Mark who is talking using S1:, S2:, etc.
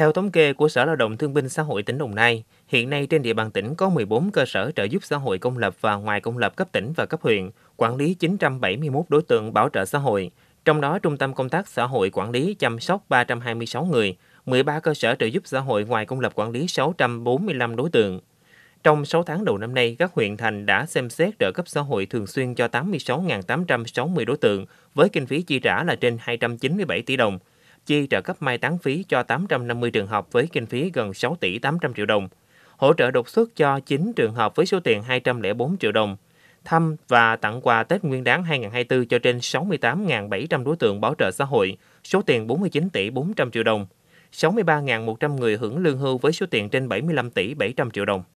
S1: Theo thống kê của Sở Lao động Thương binh Xã hội tỉnh Đồng Nai, hiện nay trên địa bàn tỉnh có 14 cơ sở trợ giúp xã hội công lập và ngoài công lập cấp tỉnh và cấp huyện, quản lý 971 đối tượng bảo trợ xã hội. Trong đó, Trung tâm Công tác Xã hội quản lý chăm sóc 326 người, 13 cơ sở trợ giúp xã hội ngoài công lập quản lý 645 đối tượng. Trong 6 tháng đầu năm nay, các huyện thành đã xem xét trợ cấp xã hội thường xuyên cho 86.860 đối tượng với kinh phí chi trả là trên 297 tỷ đồng – chi trợ cấp mai táng phí cho 850 trường hợp với kinh phí gần 6 tỷ 800 triệu đồng, hỗ trợ đột xuất cho 9 trường hợp với số tiền 204 triệu đồng, thăm và tặng quà Tết Nguyên đáng 2024 cho trên 68.700 đối tượng bảo trợ xã hội, số tiền 49 tỷ 400 triệu đồng. 63.100 người hưởng lương hưu với số tiền trên 75 tỷ 700 triệu đồng.